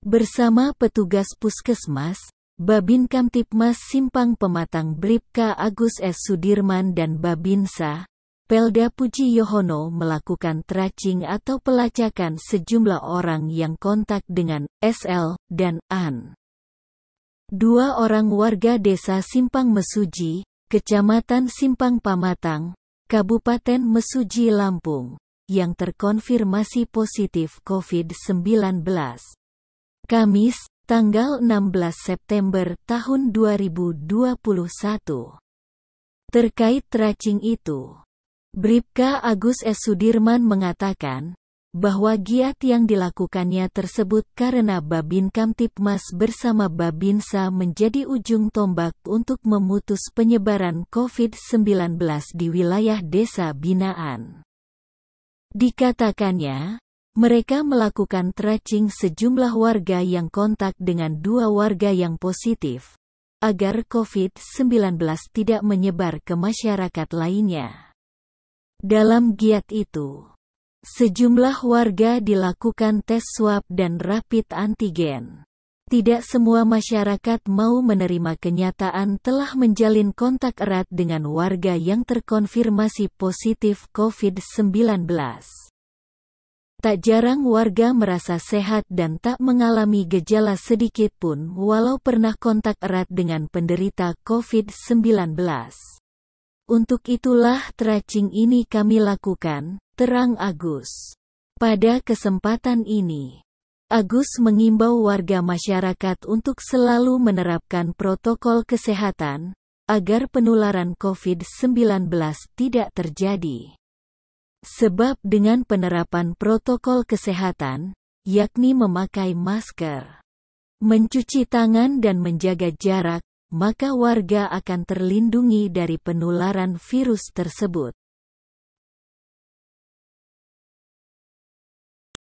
Bersama petugas puskesmas, Babin Kamtipmas Simpang Pematang Bripka Agus S. Sudirman dan Babinsa, Pelda Puji Yohono melakukan tracing atau pelacakan sejumlah orang yang kontak dengan SL dan AN. Dua orang warga desa Simpang Mesuji, Kecamatan Simpang Pamatang, Kabupaten Mesuji Lampung, yang terkonfirmasi positif COVID-19. Kamis, tanggal 16 September tahun 2021. Terkait tracing itu, Bripka Agus S. Sudirman mengatakan, bahwa giat yang dilakukannya tersebut karena Babin Kamtipmas bersama Babinsa menjadi ujung tombak untuk memutus penyebaran COVID-19 di wilayah desa binaan. Dikatakannya, mereka melakukan tracing sejumlah warga yang kontak dengan dua warga yang positif, agar COVID-19 tidak menyebar ke masyarakat lainnya. Dalam giat itu, sejumlah warga dilakukan tes swab dan rapid antigen. Tidak semua masyarakat mau menerima kenyataan telah menjalin kontak erat dengan warga yang terkonfirmasi positif COVID-19. Tak jarang warga merasa sehat dan tak mengalami gejala sedikit pun walau pernah kontak erat dengan penderita COVID-19. Untuk itulah tracing ini kami lakukan, terang Agus. Pada kesempatan ini, Agus mengimbau warga masyarakat untuk selalu menerapkan protokol kesehatan, agar penularan COVID-19 tidak terjadi. Sebab dengan penerapan protokol kesehatan, yakni memakai masker, mencuci tangan dan menjaga jarak, maka warga akan terlindungi dari penularan virus tersebut.